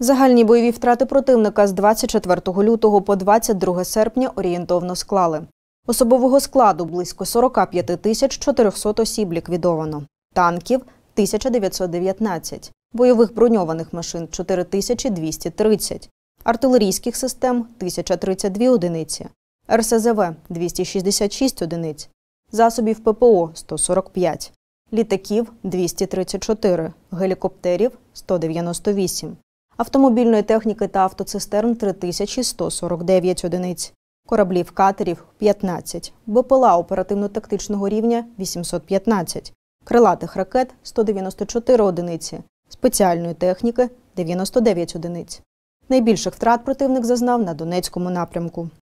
Загальні бойові втрати противника з 24 лютого по 22 серпня орієнтовно склали. Особового складу близько 45 тисяч 400 осіб ліквідовано, танків 1919, бойових броньованих машин 4230, артилерійських систем 1032 одиниці, РСЗВ 266 одиниць, засобів ППО 145, літаків 234, гелікоптерів 198 автомобільної техніки та автоцистерн 3149 одиниць, кораблів катерів 15, БПЛА оперативно-тактичного рівня 815, крилатих ракет 194 одиниці, спеціальної техніки 99 одиниць. Найбільших втрат противник зазнав на Донецькому напрямку.